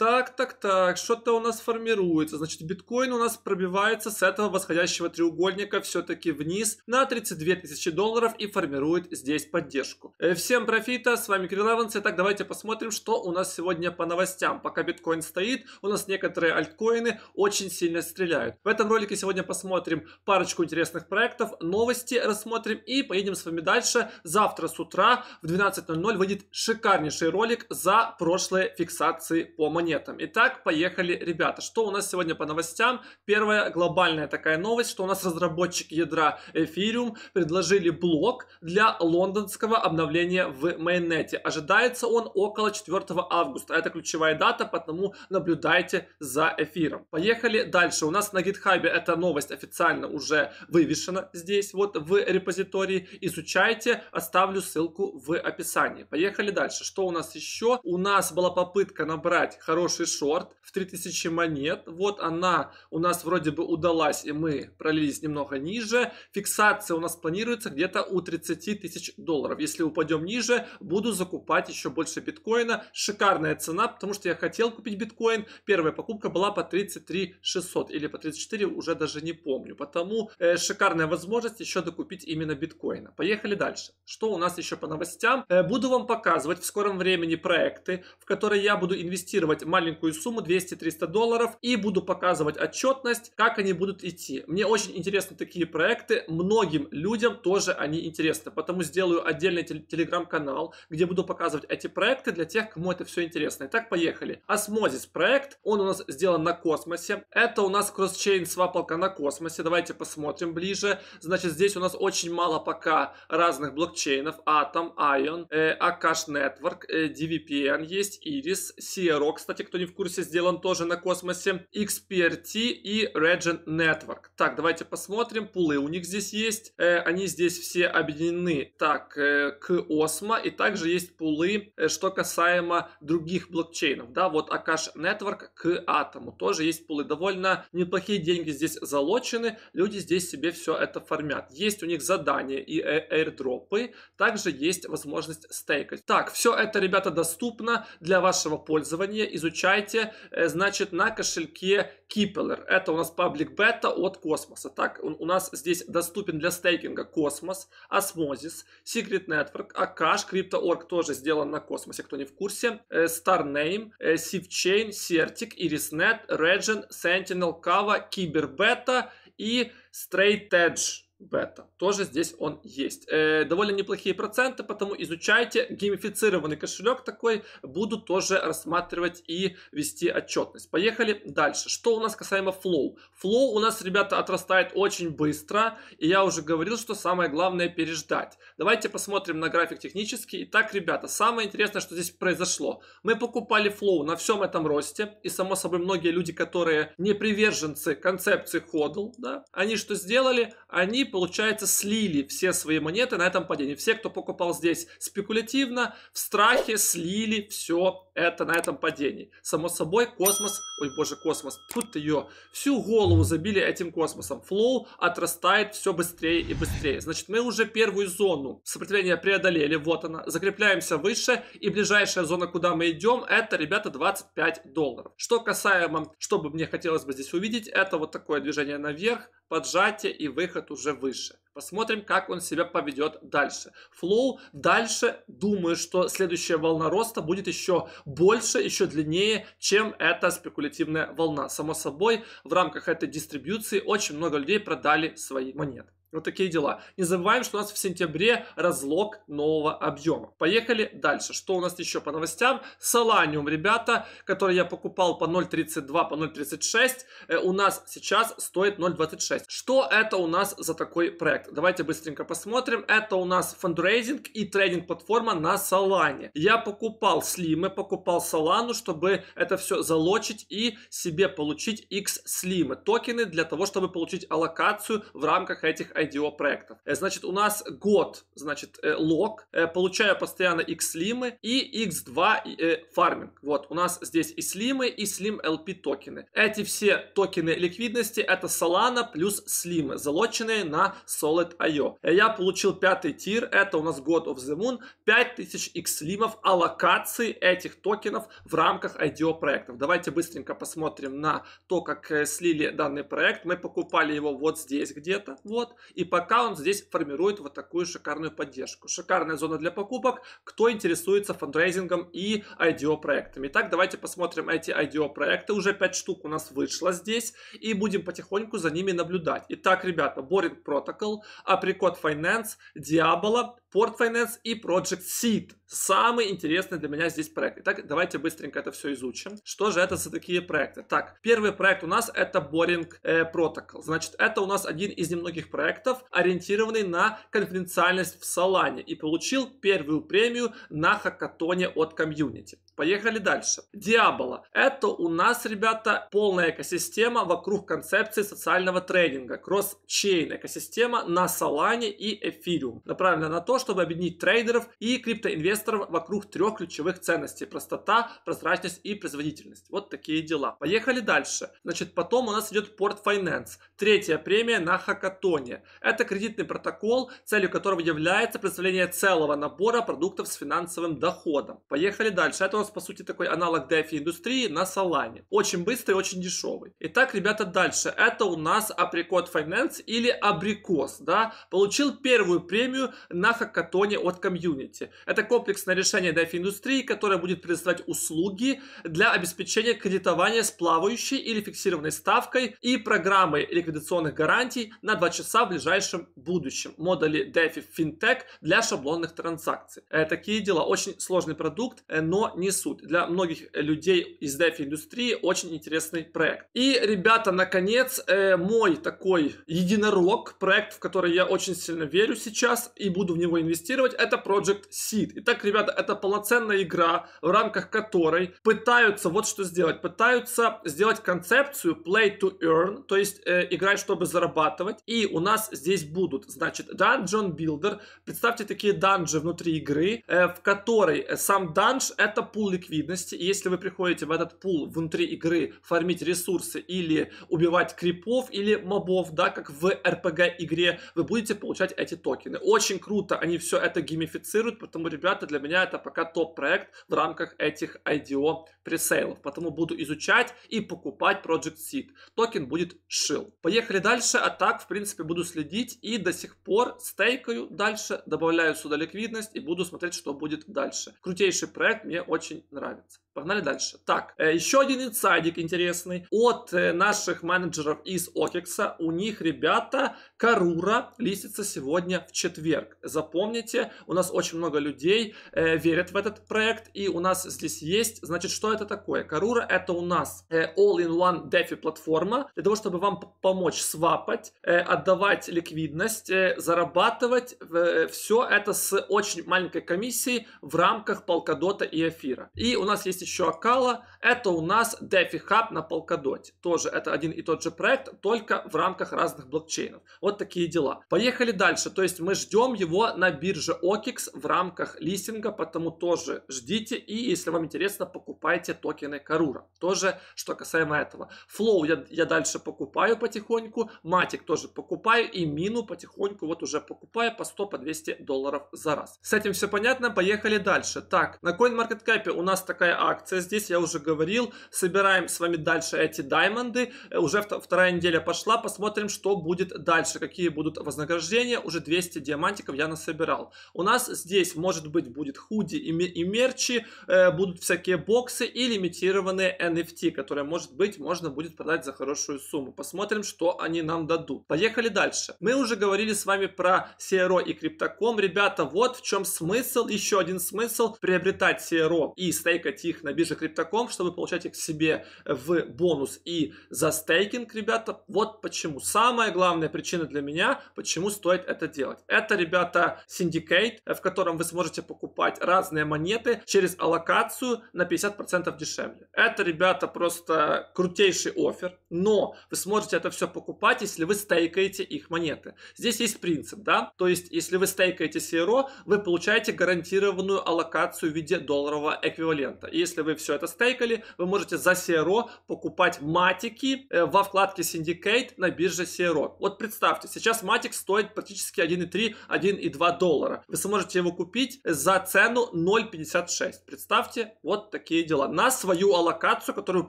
Так, так, так, что-то у нас формируется. Значит, биткоин у нас пробивается с этого восходящего треугольника все-таки вниз на 32 тысячи долларов и формирует здесь поддержку. Э, всем профита, с вами Кирилл Аванс. Итак, давайте посмотрим, что у нас сегодня по новостям. Пока биткоин стоит, у нас некоторые альткоины очень сильно стреляют. В этом ролике сегодня посмотрим парочку интересных проектов, новости рассмотрим и поедем с вами дальше. Завтра с утра в 12.00 выйдет шикарнейший ролик за прошлые фиксации по монете планетам. Итак, поехали, ребята. Что у нас сегодня по новостям? Первая глобальная такая новость, что у нас разработчики ядра Ethereum предложили блок для лондонского обновления в майонете. Ожидается он около 4 августа. Это ключевая дата, потому наблюдайте за эфиром. Поехали дальше. У нас на GitHub эта новость официально уже вывешена здесь, вот в репозитории. Изучайте, оставлю ссылку в описании. Поехали дальше. Что у нас еще? У нас была попытка набрать хороший хороший шорт в 3000 монет. Вот она у нас вроде бы удалась, и мы пролились немного ниже. Фиксация у нас планируется где-то у 30 тысяч долларов. Если упадем ниже, буду закупать еще больше биткоина. Шикарная цена, потому что я хотел купить биткоин. Первая покупка была по 33 600 или по 34, уже даже не помню. Потому э, шикарная возможность еще докупить именно биткоина. Поехали дальше. Что у нас еще по новостям? Э, буду вам показывать в скором времени проекты, в которые я буду инвестировать вкладывать маленькую сумму, 200-300 долларов, и буду показывать отчетность, как они будут идти. Мне очень интересны такие проекты, многим людям тоже они интересны, потому сделаю отдельный телеграм-канал, где буду показывать эти проекты для тех, кому это все интересно. Итак, поехали. Осмозис проект, он у нас сделан на космосе. Это у нас кросс-чейн свапалка на космосе. Давайте посмотрим ближе. Значит, здесь у нас очень мало пока разных блокчейнов. Атом, Ion, э, Акаш Network, э, DVPN есть, Iris, Sierra Rock, кстати, кто не в курсе, сделан тоже на космосе, XPRT и Regen Network. Так, давайте посмотрим, пулы у них здесь есть, э, они здесь все объединены, так, э, к Осмо, и также есть пулы, э, что касаемо других блокчейнов, да, вот Акаш Network к Атому, тоже есть пулы, довольно неплохие деньги здесь залочены, люди здесь себе все это формят. Есть у них задания и э, аирдропы, также есть возможность стейкать. Так, все это, ребята, доступно для вашего пользования, изучайте, э, значит, на кошельке Keepeler. Это у нас паблик бета от Космоса. Так, у нас здесь доступен для стейкинга Космос, Osmosis, Secret Network, Akash, Crypto.org тоже сделан на Космосе, кто не в курсе, Starname, SiftChain, Certic, IrisNet, Regen, Sentinel, Kava, Кибербета и Straight Edge бета. Тоже здесь он есть. Э, довольно неплохие проценты, потому изучайте. Геймифицированный кошелек такой буду тоже рассматривать и вести отчетность. Поехали дальше. Что у нас касаемо Flow? Flow у нас, ребята, отрастает очень быстро. И я уже говорил, что самое главное переждать. Давайте посмотрим на график технический. Итак, ребята, самое интересное, что здесь произошло. Мы покупали Flow на всем этом росте. И, само собой, многие люди, которые не приверженцы концепции ходл, да, они что сделали? Они получается, слили все свои монеты на этом падении. Все, кто покупал здесь спекулятивно, в страхе слили все это на этом падении. Само собой, космос, ой боже, космос, тут ее, всю голову забили этим космосом. Флоу отрастает все быстрее и быстрее. Значит, мы уже первую зону сопротивления преодолели, вот она. Закрепляемся выше, и ближайшая зона, куда мы идем, это, ребята, 25 долларов. Что касаемо, что бы мне хотелось бы здесь увидеть, это вот такое движение наверх, поджатие и выход уже выше. Посмотрим, как он себя поведет дальше. Флоу дальше, думаю, что следующая волна роста будет еще больше, еще длиннее, чем эта спекулятивная волна. Само собой, в рамках этой дистрибьюции очень много людей продали свои монеты. Вот такие дела. Не забываем, что у нас в сентябре разлог нового объема. Поехали дальше. Что у нас еще по новостям? Соланиум, ребята, который я покупал по 0.32, по 0.36, э, у нас сейчас стоит 0.26. Что это у нас за такой проект? Давайте быстренько посмотрим. Это у нас фандрейзинг и трейдинг-платформа на Солане. Я покупал слимы, покупал Солану, чтобы это все залочить и себе получить X-слимы. Токены для того, чтобы получить аллокацию в рамках этих IDO проектов. Э, значит, у нас год, значит, э, лог, э, получаю постоянно X-лимы и X2 фарминг. Вот, у нас здесь и слимы, и слим LP токены. Эти все токены ликвидности это Solana плюс слимы, залоченные на Solid Solid.io. Я получил пятый тир, это у нас год of the Moon, 5000 X-лимов аллокации этих токенов в рамках IDO проектов. Давайте быстренько посмотрим на то, как слили данный проект. Мы покупали его вот здесь где-то, вот. И пока он здесь формирует вот такую шикарную поддержку. Шикарная зона для покупок. Кто интересуется фандрейзингом и IDO проектами. Итак, давайте посмотрим эти IDO проекты. Уже 5 штук у нас вышло здесь. И будем потихоньку за ними наблюдать. Итак, ребята, Boring Protocol, Apricot Finance, Diablo, Port Finance и Project Seed. Самый интересный для меня здесь проект. Итак, давайте быстренько это все изучим. Что же это за такие проекты? Так, первый проект у нас это Boring э, Protocol. Значит, это у нас один из немногих проектов, ориентированный на конфиденциальность в Solana и получил первую премию на хакатоне от комьюнити. Поехали дальше. Диабола. Это у нас, ребята, полная экосистема вокруг концепции социального трейдинга. Кросс-чейн экосистема на Solana и Ethereum. Направлена на то, чтобы объединить трейдеров и криптоинвесторов вокруг трех ключевых ценностей. Простота, прозрачность и производительность. Вот такие дела. Поехали дальше. Значит, потом у нас идет Port Finance. Третья премия на хакатоне. Это кредитный протокол, целью которого является представление целого набора продуктов с финансовым доходом. Поехали дальше. Это у нас по сути, такой аналог DeFi-индустрии на Solana. Очень быстрый, очень дешевый. Итак, ребята, дальше. Это у нас Apricot Finance или Абрикос, да, получил первую премию на хакатоне от комьюнити. Это комплексное решение DeFi-индустрии, которое будет предоставлять услуги для обеспечения кредитования с плавающей или фиксированной ставкой и программой ликвидационных гарантий на 2 часа в ближайшем будущем. Модули DeFi FinTech для шаблонных транзакций. Э, такие дела. Очень сложный продукт, э, но не не суть. Для многих э, людей из деф-индустрии очень интересный проект. И, ребята, наконец, э, мой такой единорог, проект, в который я очень сильно верю сейчас и буду в него инвестировать, это Project Seed. Итак, ребята, это полноценная игра, в рамках которой пытаются вот что сделать. Пытаются сделать концепцию play to earn, то есть э, играть, чтобы зарабатывать. И у нас здесь будут, значит, Dungeon Builder. Представьте такие данжи внутри игры, э, в которой э, сам данж это путь пул ликвидности, и если вы приходите в этот пул внутри игры фармить ресурсы или убивать крипов или мобов, да, как в RPG игре, вы будете получать эти токены. Очень круто, они все это геймифицируют, потому, ребята, для меня это пока топ-проект в рамках этих IDO пресейлов, потому буду изучать и покупать Project Seed. Токен будет шил. Поехали дальше, а так, в принципе, буду следить и до сих пор стейкаю дальше, добавляю сюда ликвидность и буду смотреть, что будет дальше. Крутейший проект, мне очень очень нравится. Погнали дальше. Так, э, еще один инсайдик интересный от э, наших менеджеров из Окекса. У них, ребята, Карура листится сегодня в четверг. Запомните, у нас очень много людей э, верят в этот проект, и у нас здесь есть, значит, что это такое? Карура это у нас э, all-in-one DeFi платформа для того, чтобы вам помочь свапать, э, отдавать ликвидность, э, зарабатывать э, все это с очень маленькой комиссией в рамках Polkadot и эфира мира. И у нас есть еще Акала. Это у нас DeFi Hub на Polkadot. Тоже это один и тот же проект, только в рамках разных блокчейнов. Вот такие дела. Поехали дальше. То есть мы ждем его на бирже OKEX в рамках листинга, потому тоже ждите. И если вам интересно, покупайте токены Карура. Тоже, что касаемо этого. Flow я, я дальше покупаю потихоньку. Матик тоже покупаю. И Мину потихоньку вот уже покупаю по 100, по 200 долларов за раз. С этим все понятно. Поехали дальше. Так, на CoinMarketCap этапе у нас такая акция здесь, я уже говорил. Собираем с вами дальше эти даймонды. Э, уже вторая неделя пошла, посмотрим, что будет дальше, какие будут вознаграждения. Уже 200 диамантиков я насобирал. У нас здесь, может быть, будет худи и, и мерчи, э, будут всякие боксы и лимитированные NFT, которые, может быть, можно будет продать за хорошую сумму. Посмотрим, что они нам дадут. Поехали дальше. Мы уже говорили с вами про CRO и Криптоком. Ребята, вот в чем смысл, еще один смысл приобретать CRO и стейкать их на бирже Криптоком, чтобы получать их себе в бонус и за стейкинг, ребята. Вот почему. Самая главная причина для меня, почему стоит это делать. Это, ребята, синдикейт, в котором вы сможете покупать разные монеты через аллокацию на 50% дешевле. Это, ребята, просто крутейший офер, но вы сможете это все покупать, если вы стейкаете их монеты. Здесь есть принцип, да? То есть, если вы стейкаете CRO, вы получаете гарантированную аллокацию в виде долларового эквивалента. И если вы все это стейкали, вы можете за CRO покупать матики э, во вкладке Syndicate на бирже CRO. Вот представьте, сейчас матик стоит практически 1,3-1,2 доллара. Вы сможете его купить за цену 0,56. Представьте, вот такие дела. На свою аллокацию, которую вы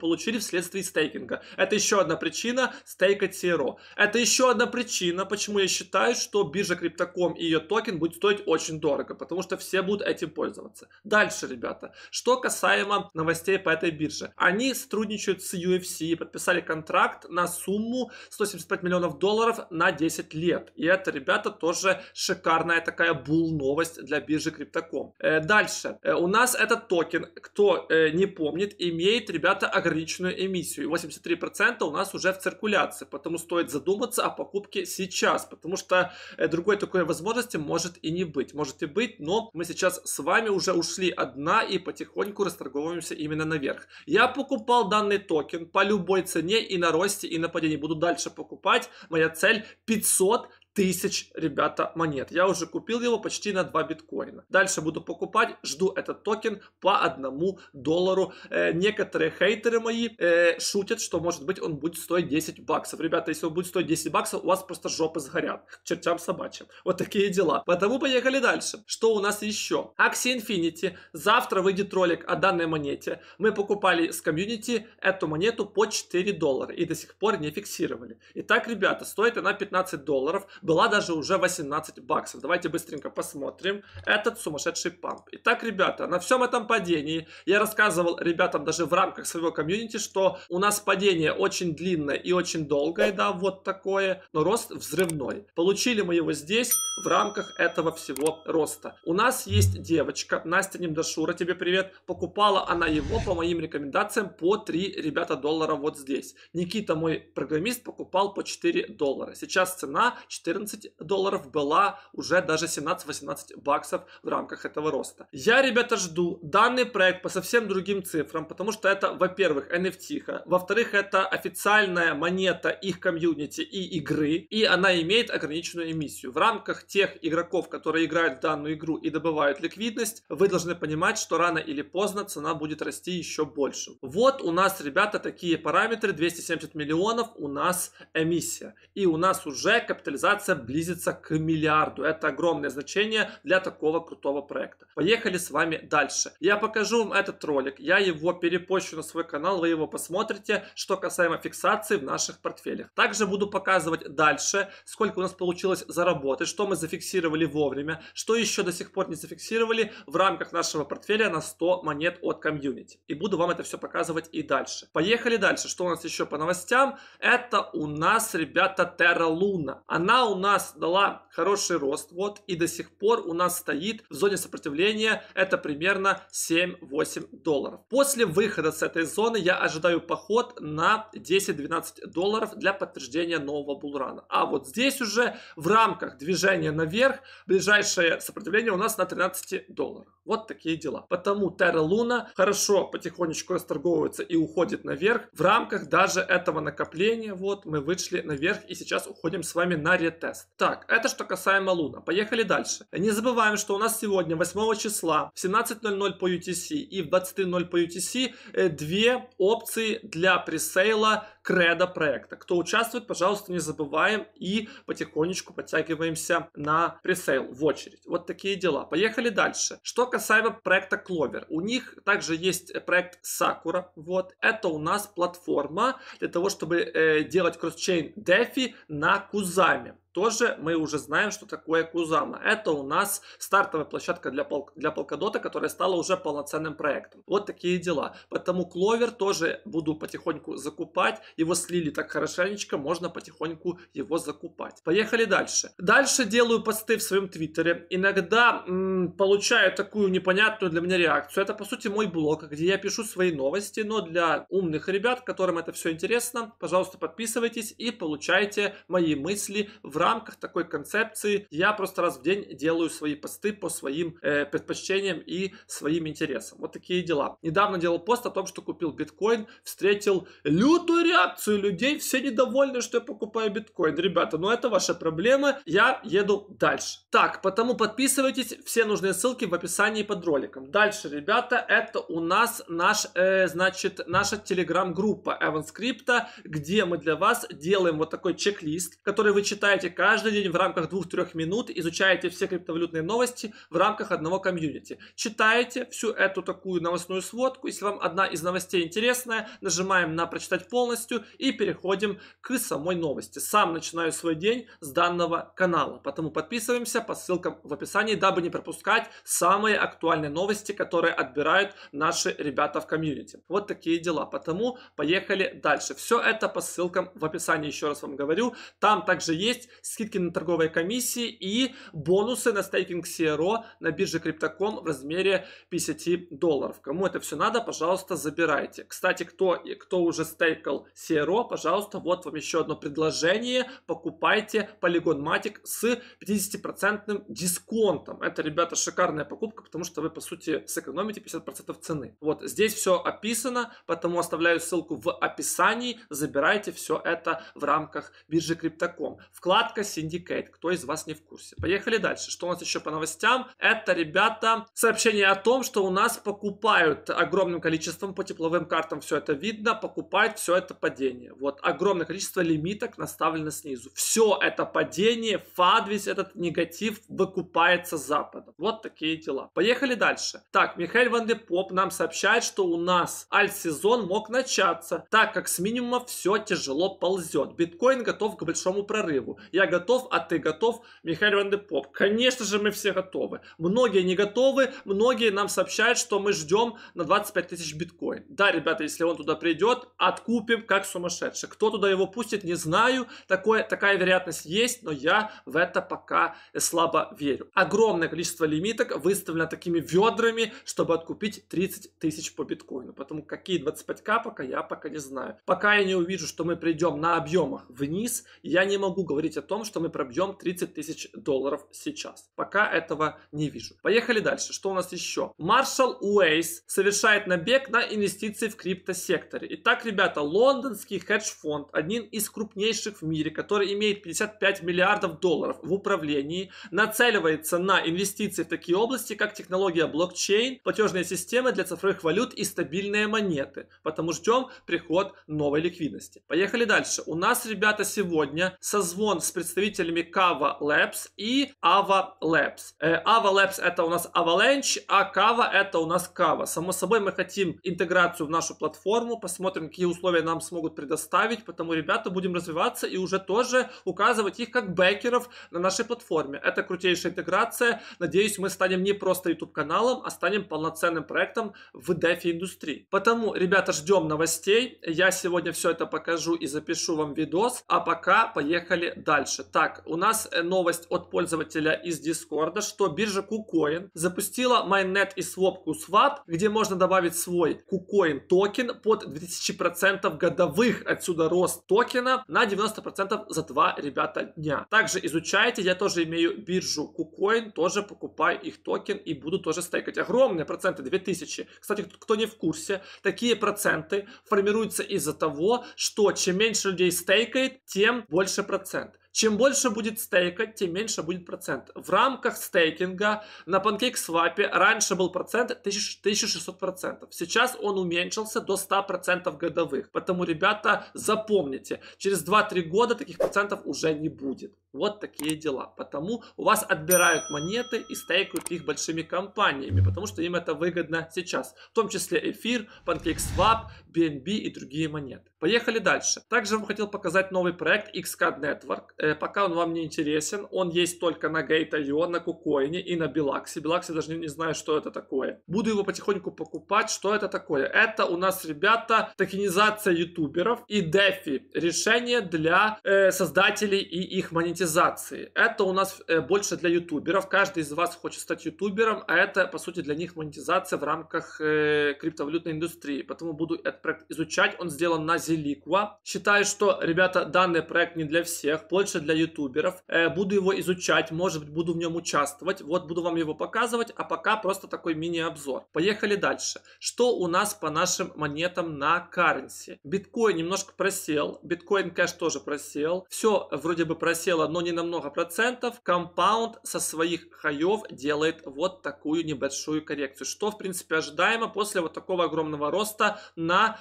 получили вследствие стейкинга. Это еще одна причина стейкать CRO. Это еще одна причина, почему я считаю, что биржа Crypto.com и ее токен будет стоить очень дорого, потому что все будут этим пользоваться. Дальше, ребята. Что касаемо новостей по этой бирже. Они сотрудничают с UFC и подписали контракт на сумму 175 миллионов долларов на 10 лет. И это, ребята, тоже шикарная такая бул-новость для биржи Криптоком. Э, дальше. Э, у нас этот токен, кто э, не помнит, имеет, ребята, ограниченную эмиссию. 83% у нас уже в циркуляции, потому стоит задуматься о покупке сейчас, потому что другой такой возможности может и не быть. Может и быть, но мы сейчас с вами уже ушли одна и по потихоньку расторговываемся именно наверх. Я покупал данный токен по любой цене и на росте, и на падении. Буду дальше покупать. Моя цель 500 тысяч, ребята, монет. Я уже купил его почти на 2 биткоина. Дальше буду покупать, жду этот токен по одному доллару. Э, некоторые хейтеры мои э, шутят, что может быть он будет стоить 10 баксов. Ребята, если он будет стоить 10 баксов, у вас просто жопы сгорят. чертям собачьим. Вот такие дела. Потому поехали дальше. Что у нас еще? Axie Infinity. Завтра выйдет ролик о данной монете. Мы покупали с комьюнити эту монету по 4 доллара и до сих пор не фиксировали. Итак, ребята, стоит она 15 долларов была даже уже 18 баксов. Давайте быстренько посмотрим этот сумасшедший памп. Итак, ребята, на всем этом падении я рассказывал ребятам даже в рамках своего комьюнити, что у нас падение очень длинное и очень долгое, да, вот такое, но рост взрывной. Получили мы его здесь в рамках этого всего роста. У нас есть девочка, Настя Немдашура, тебе привет. Покупала она его по моим рекомендациям по 3, ребята, доллара вот здесь. Никита, мой программист, покупал по 4 доллара. Сейчас цена 4 14 долларов была уже даже 17-18 баксов в рамках этого роста. Я, ребята, жду данный проект по совсем другим цифрам, потому что это, во-первых, NFT, во-вторых, это официальная монета их комьюнити и игры, и она имеет ограниченную эмиссию. В рамках тех игроков, которые играют в данную игру и добывают ликвидность, вы должны понимать, что рано или поздно цена будет расти еще больше. Вот у нас, ребята, такие параметры, 270 миллионов у нас эмиссия, и у нас уже капитализация инвестиция близится к миллиарду. Это огромное значение для такого крутого проекта. Поехали с вами дальше. Я покажу вам этот ролик. Я его перепощу на свой канал, вы его посмотрите, что касаемо фиксации в наших портфелях. Также буду показывать дальше, сколько у нас получилось заработать, что мы зафиксировали вовремя, что еще до сих пор не зафиксировали в рамках нашего портфеля на 100 монет от комьюнити. И буду вам это все показывать и дальше. Поехали дальше. Что у нас еще по новостям? Это у нас, ребята, Terra Luna. Она у у нас дала хороший рост, вот, и до сих пор у нас стоит в зоне сопротивления, это примерно 7-8 долларов. После выхода с этой зоны я ожидаю поход на 10-12 долларов для подтверждения нового булрана. А вот здесь уже в рамках движения наверх ближайшее сопротивление у нас на 13 долларов. Вот такие дела. Потому Терра Луна хорошо потихонечку расторговывается и уходит наверх. В рамках даже этого накопления вот мы вышли наверх и сейчас уходим с вами на ретест. Так, это что касаемо Луна. Поехали дальше. Не забываем, что у нас сегодня 8 числа в 17.00 по UTC и в 23.00 по UTC э, две опции для пресейла кредо проекта. Кто участвует, пожалуйста, не забываем и потихонечку подтягиваемся на пресейл в очередь. Вот такие дела. Поехали дальше. Что касается проекта Clover. У них также есть э, проект Sakura. Вот. Это у нас платформа для того, чтобы э, делать кросс-чейн DeFi на Кузаме тоже мы уже знаем, что такое Кузама. Это у нас стартовая площадка для, пол, для Polkadot, которая стала уже полноценным проектом. Вот такие дела. Поэтому Кловер тоже буду потихоньку закупать. Его слили так хорошенечко, можно потихоньку его закупать. Поехали дальше. Дальше делаю посты в своем твиттере. Иногда м, получаю такую непонятную для меня реакцию. Это, по сути, мой блог, где я пишу свои новости, но для умных ребят, которым это все интересно, пожалуйста, подписывайтесь и получайте мои мысли в рамках такой концепции я просто раз в день делаю свои посты по своим э, предпочтениям и своим интересам. Вот такие дела. Недавно делал пост о том, что купил биткоин, встретил лютую реакцию людей, все недовольны, что я покупаю биткоин. Ребята, ну это ваши проблемы я еду дальше. Так, потому подписывайтесь, все нужные ссылки в описании под роликом. Дальше, ребята, это у нас наш, э, значит, наша телеграм-группа EvanScript, где мы для вас делаем вот такой чек-лист, который вы читаете каждый день в рамках 2-3 минут, изучаете все криптовалютные новости в рамках одного комьюнити. Читаете всю эту такую новостную сводку. Если вам одна из новостей интересная, нажимаем на «Прочитать полностью» и переходим к самой новости. Сам начинаю свой день с данного канала, поэтому подписываемся по ссылкам в описании, дабы не пропускать самые актуальные новости, которые отбирают наши ребята в комьюнити. Вот такие дела, потому поехали дальше. Все это по ссылкам в описании, еще раз вам говорю. Там также есть скидки на торговые комиссии и бонусы на стейкинг CRO на бирже Crypto.com в размере 50 долларов. Кому это все надо, пожалуйста, забирайте. Кстати, кто, кто уже стейкал CRO, пожалуйста, вот вам еще одно предложение. Покупайте Polygon Matic с 50% дисконтом. Это, ребята, шикарная покупка, потому что вы, по сути, сэкономите 50% цены. Вот здесь все описано, поэтому оставляю ссылку в описании. Забирайте все это в рамках биржи Crypto.com. Вклад Девятка, Синдикейт. Кто из вас не в курсе? Поехали дальше. Что у нас еще по новостям? Это, ребята, сообщение о том, что у нас покупают огромным количеством по тепловым картам все это видно, покупают все это падение. Вот огромное количество лимиток наставлено снизу. Все это падение, фад весь этот негатив выкупается западом. Вот такие дела. Поехали дальше. Так, Михаил Ван Депоп нам сообщает, что у нас альт-сезон мог начаться, так как с минимума все тяжело ползет. Биткоин готов к большому прорыву. Я я готов, а ты готов, Михаил Ван Поп. Конечно же, мы все готовы. Многие не готовы, многие нам сообщают, что мы ждем на 25 тысяч биткоин. Да, ребята, если он туда придет, откупим как сумасшедший. Кто туда его пустит, не знаю. Такое, такая вероятность есть, но я в это пока слабо верю. Огромное количество лимиток выставлено такими ведрами, чтобы откупить 30 тысяч по биткоину. Поэтому какие 25к пока я пока не знаю. Пока я не увижу, что мы придем на объемах вниз, я не могу говорить о том, том, что мы пробьем 30 тысяч долларов сейчас. Пока этого не вижу. Поехали дальше. Что у нас еще? Marshall Уэйс совершает набег на инвестиции в криптосекторе. Итак, ребята, лондонский хедж-фонд, один из крупнейших в мире, который имеет 55 миллиардов долларов в управлении, нацеливается на инвестиции в такие области, как технология блокчейн, платежные системы для цифровых валют и стабильные монеты. Потому ждем приход новой ликвидности. Поехали дальше. У нас, ребята, сегодня созвон с представителями Kava Labs и Ava Labs. Э, Ava Labs это у нас Avalanche, а Kava это у нас Kava. Само собой, мы хотим интеграцию в нашу платформу, посмотрим, какие условия нам смогут предоставить, потому, ребята, будем развиваться и уже тоже указывать их как бэкеров на нашей платформе. Это крутейшая интеграция. Надеюсь, мы станем не просто YouTube-каналом, а станем полноценным проектом в DeFi-индустрии. Потому, ребята, ждем новостей. Я сегодня все это покажу и запишу вам видос, а пока поехали дальше дальше. Так, у нас э, новость от пользователя из Дискорда, что биржа KuCoin запустила Mainnet и Swap KuSwap, где можно добавить свой KuCoin токен под 2000% годовых. Отсюда рост токена на 90% за два, ребята, дня. Также изучайте, я тоже имею биржу KuCoin, тоже покупаю их токен и буду тоже стейкать. Огромные проценты, 2000. Кстати, кто не в курсе, такие проценты формируются из-за того, что чем меньше людей стейкает, тем больше процент. Чем больше будет стейкать, тем меньше будет процент. В рамках стейкинга на PancakeSwap раньше был процент 1600%. Сейчас он уменьшился до 100% годовых. Поэтому, ребята, запомните, через 2-3 года таких процентов уже не будет. Вот такие дела. Потому у вас отбирают монеты и стейкают их большими компаниями, потому что им это выгодно сейчас. В том числе эфир, PancakeSwap, BNB и другие монеты. Поехали дальше. Также вам хотел показать новый проект XCAD Network. Э, пока он вам не интересен, он есть только на Gate.io, на KuCoin и на Белаксе. Белаксе даже не, не знаю, что это такое. Буду его потихоньку покупать. Что это такое? Это у нас, ребята, токенизация ютуберов и DeFi. Решение для э, создателей и их монетизации. Это у нас э, больше для ютуберов. Каждый из вас хочет стать ютубером, а это, по сути, для них монетизация в рамках э, криптовалютной индустрии. Поэтому буду этот проект изучать. Он сделан на Земле Зеликва. Считаю, что, ребята, данный проект не для всех, больше для ютуберов. Э, буду его изучать, может быть, буду в нем участвовать. Вот буду вам его показывать, а пока просто такой мини-обзор. Поехали дальше. Что у нас по нашим монетам на каренсе? Биткоин немножко просел, биткоин кэш тоже просел. Все вроде бы просело, но не на много процентов. Компаунд со своих хаев делает вот такую небольшую коррекцию, что в принципе ожидаемо после вот такого огромного роста на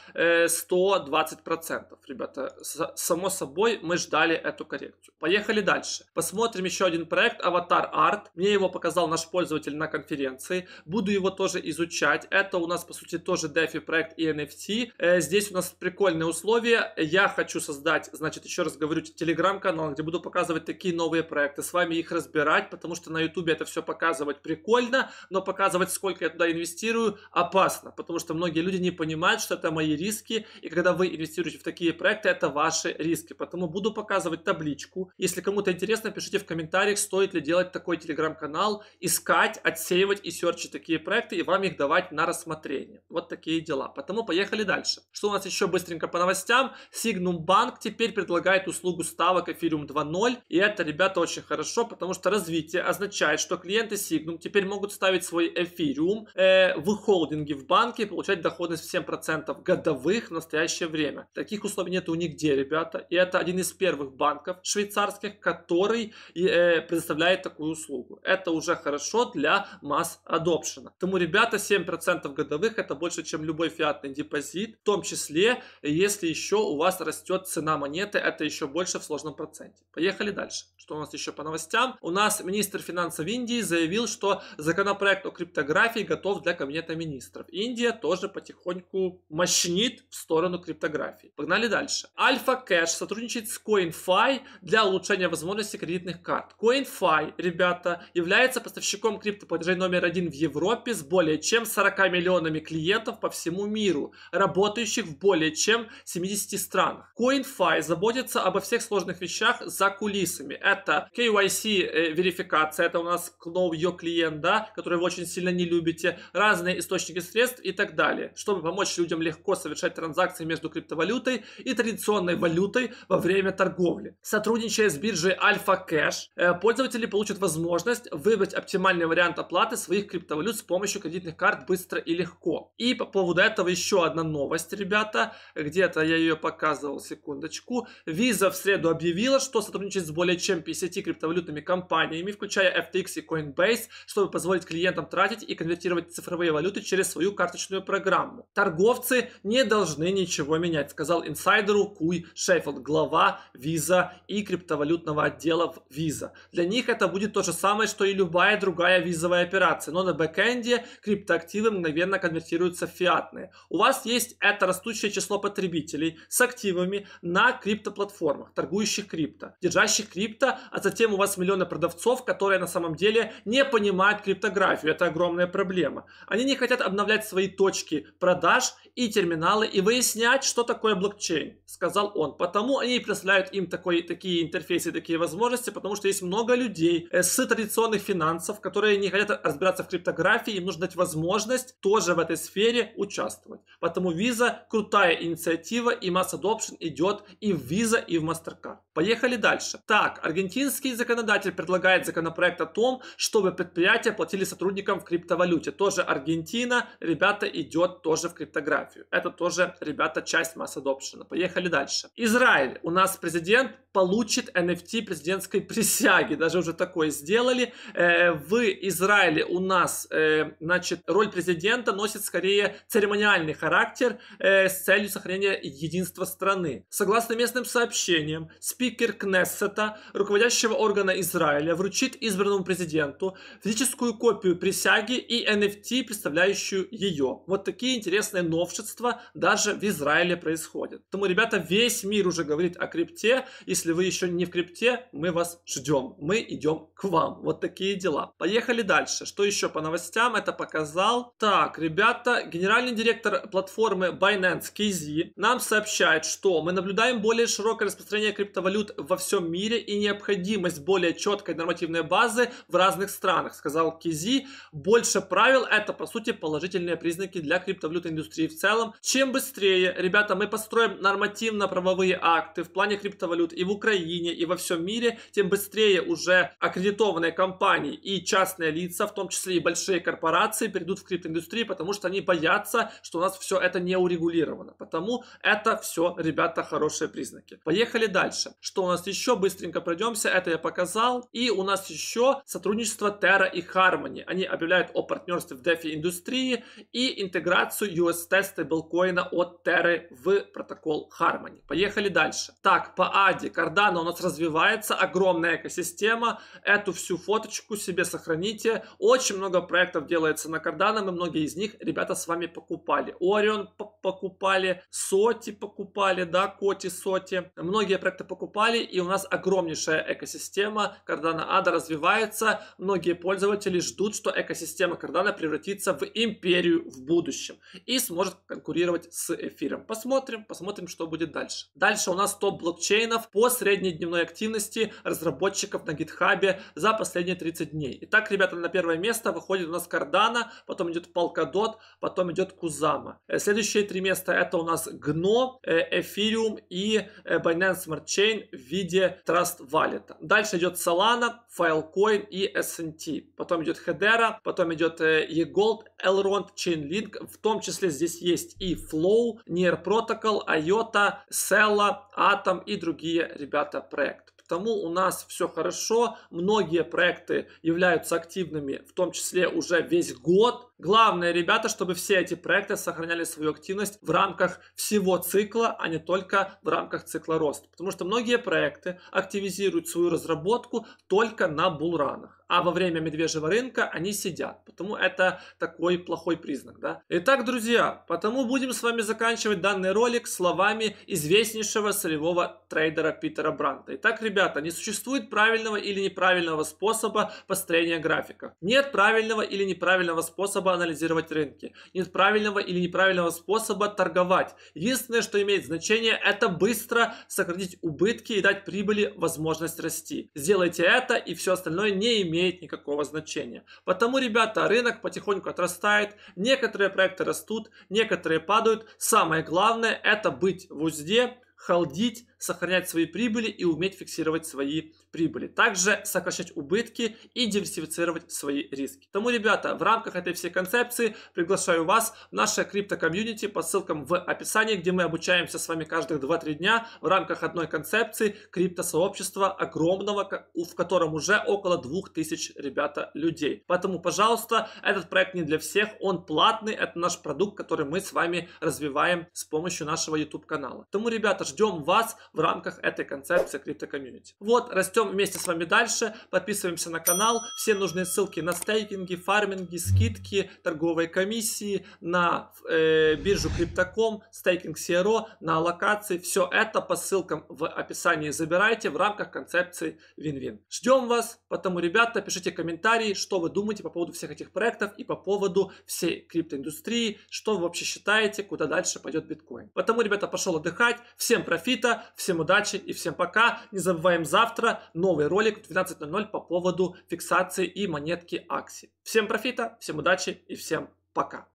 120 э, 12%. Ребята, само собой мы ждали эту коррекцию. Поехали дальше. Посмотрим еще один проект Avatar Art. Мне его показал наш пользователь на конференции. Буду его тоже изучать. Это у нас, по сути, тоже DeFi проект и NFT. Э, здесь у нас прикольные условия. Я хочу создать, значит, еще раз говорю, телеграм-канал, где буду показывать такие новые проекты, с вами их разбирать, потому что на ютубе это все показывать прикольно, но показывать, сколько я туда инвестирую, опасно, потому что многие люди не понимают, что это мои риски, и когда вы инвестируете инвестируете в такие проекты, это ваши риски. Поэтому буду показывать табличку. Если кому-то интересно, пишите в комментариях, стоит ли делать такой телеграм-канал, искать, отсеивать и серчить такие проекты и вам их давать на рассмотрение. Вот такие дела. Поэтому поехали дальше. Что у нас еще быстренько по новостям? Signum Bank теперь предлагает услугу ставок Ethereum 2.0. И это, ребята, очень хорошо, потому что развитие означает, что клиенты Signum теперь могут ставить свой Ethereum э, в холдинги в банке и получать доходность в 7% годовых в настоящее время время. Таких условий нет нигде, ребята. И это один из первых банков швейцарских, который э, предоставляет такую услугу. Это уже хорошо для масс adoption. Тому, ребята, 7% годовых это больше, чем любой фиатный депозит. В том числе, если еще у вас растет цена монеты, это еще больше в сложном проценте. Поехали дальше. Что у нас еще по новостям? У нас министр финансов Индии заявил, что законопроект о криптографии готов для кабинета министров. Индия тоже потихоньку мощнит в сторону криптографии криптографии. Погнали дальше. Alpha Cash сотрудничает с CoinFi для улучшения возможностей кредитных карт. CoinFi, ребята, является поставщиком криптоплатежей номер один в Европе с более чем 40 миллионами клиентов по всему миру, работающих в более чем 70 странах. CoinFi заботится обо всех сложных вещах за кулисами. Это KYC э, верификация, это у нас Know Your Client, да, который вы очень сильно не любите, разные источники средств и так далее, чтобы помочь людям легко совершать транзакции между криптовалютами криптовалютой и традиционной валютой во время торговли. Сотрудничая с биржей Alpha Cash, э, пользователи получат возможность выбрать оптимальный вариант оплаты своих криптовалют с помощью кредитных карт быстро и легко. И по поводу этого еще одна новость, ребята. Где-то я ее показывал, секундочку. Visa в среду объявила, что сотрудничает с более чем 50 криптовалютными компаниями, включая FTX и Coinbase, чтобы позволить клиентам тратить и конвертировать цифровые валюты через свою карточную программу. Торговцы не должны ничего менять менять, сказал инсайдеру Куй Шеффилд, глава Visa и криптовалютного отдела в Visa. Для них это будет то же самое, что и любая другая визовая операция, но на бэкэнде криптоактивы мгновенно конвертируются в фиатные. У вас есть это растущее число потребителей с активами на криптоплатформах, торгующих крипто, держащих крипто, а затем у вас миллионы продавцов, которые на самом деле не понимают криптографию. Это огромная проблема. Они не хотят обновлять свои точки продаж и терминалы и выяснять, что то такое блокчейн, сказал он. Потому они представляют им такой, такие интерфейсы, такие возможности, потому что есть много людей э, с традиционных финансов, которые не хотят разбираться в криптографии, им нужно дать возможность тоже в этой сфере участвовать. Поэтому Visa крутая инициатива, и масса adoption идет и в Visa, и в MasterCard. Поехали дальше. Так, аргентинский законодатель предлагает законопроект о том, чтобы предприятия платили сотрудникам в криптовалюте. Тоже Аргентина, ребята, идет тоже в криптографию. Это тоже, ребята, часть масс adoption. Поехали дальше. Израиль. У нас президент получит NFT президентской присяги. Даже уже такое сделали. Э, в Израиле у нас, э, значит, роль президента носит скорее церемониальный характер э, с целью сохранения единства страны. Согласно местным сообщениям, спикер Кнессета, руководящего органа Израиля, вручит избранному президенту физическую копию присяги и NFT, представляющую ее. Вот такие интересные новшества даже в Израиле происходят происходит. Поэтому, ребята, весь мир уже говорит о крипте. Если вы еще не в крипте, мы вас ждем. Мы идем к вам. Вот такие дела. Поехали дальше. Что еще по новостям? Это показал. Так, ребята, генеральный директор платформы Binance KZ нам сообщает, что мы наблюдаем более широкое распространение криптовалют во всем мире и необходимость более четкой нормативной базы в разных странах, сказал Кизи. Больше правил — это, по сути, положительные признаки для криптовалютной индустрии в целом. Чем быстрее, ребята, мы построим нормативно-правовые акты в плане криптовалют и в Украине, и во всем мире, тем быстрее уже аккредитованные компании и частные лица, в том числе и большие корпорации, перейдут в криптоиндустрию, потому что они боятся, что у нас все это не урегулировано. Потому это все, ребята, хорошие признаки. Поехали дальше. Что у нас еще? Быстренько пройдемся. Это я показал. И у нас еще сотрудничество Terra и Harmony. Они объявляют о партнерстве в DeFi индустрии и интеграцию UST стейблкоина от Terra в протокол Harmony. Поехали дальше. Так, по ADI. Cardano у нас развивается, огромная экосистема. Эту всю фоточку себе сохраните. Очень много проектов делается на Cardano, и многие из них ребята с вами покупали. Орион покупали, Соти покупали, да, Коти, Соти. Многие проекты покупали, и у нас огромнейшая экосистема. Cardano Ада развивается. Многие пользователи ждут, что экосистема Cardano превратится в империю в будущем и сможет конкурировать с эфиром. Посмотрим посмотрим, посмотрим, что будет дальше. Дальше у нас топ блокчейнов по средней дневной активности разработчиков на GitHub за последние 30 дней. Итак, ребята, на первое место выходит у нас Cardano, потом идет Polkadot, потом идет Kuzama. Э, следующие три места это у нас Gno, Ethereum э, и э, Binance Smart Chain в виде Trust Wallet. Дальше идет Solana, Filecoin и SNT. Потом идет Hedera, потом идет eGold, Elrond, Chainlink, в том числе здесь есть и Flow, Near Protocol, IOTA, Sella, Atom и другие ребята проект. Потому у нас все хорошо, многие проекты являются активными, в том числе уже весь год, Главное, ребята, чтобы все эти проекты сохраняли свою активность в рамках всего цикла, а не только в рамках цикла роста. Потому что многие проекты активизируют свою разработку только на булранах. А во время медвежьего рынка они сидят. Потому это такой плохой признак. Да? Итак, друзья, потому будем с вами заканчивать данный ролик словами известнейшего солевого трейдера Питера Бранта. Итак, ребята, не существует правильного или неправильного способа построения графика. Нет правильного или неправильного способа анализировать рынки, нет правильного или неправильного способа торговать. Единственное, что имеет значение, это быстро сократить убытки и дать прибыли возможность расти. Сделайте это, и все остальное не имеет никакого значения. Потому, ребята, рынок потихоньку отрастает, некоторые проекты растут, некоторые падают. Самое главное это быть в узде, халдить, сохранять свои прибыли и уметь фиксировать свои прибыли. Также сокращать убытки и диверсифицировать свои риски. Тому, ребята, в рамках этой всей концепции приглашаю вас в наше крипто-комьюнити по ссылкам в описании, где мы обучаемся с вами каждых 2-3 дня в рамках одной концепции крипто-сообщества огромного, в котором уже около 2000, ребята, людей. Поэтому, пожалуйста, этот проект не для всех, он платный, это наш продукт, который мы с вами развиваем с помощью нашего YouTube-канала. Тому, ребята, ждем вас в рамках этой концепции крипто-комьюнити. Вот, растем вместе с вами дальше, подписываемся на канал, все нужные ссылки на стейкинги, фарминги, скидки, торговые комиссии, на э, биржу Crypto.com, стейкинг CRO, на локации, все это по ссылкам в описании забирайте в рамках концепции Win-Win. Ждем вас, потому, ребята, пишите комментарии, что вы думаете по поводу всех этих проектов и по поводу всей криптоиндустрии, что вы вообще считаете, куда дальше пойдет биткоин. Потому, ребята, пошел отдыхать, всем профита, Всем удачи и всем пока. Не забываем завтра новый ролик в 12.00 по поводу фиксации и монетки Акси. Всем профита, всем удачи и всем пока.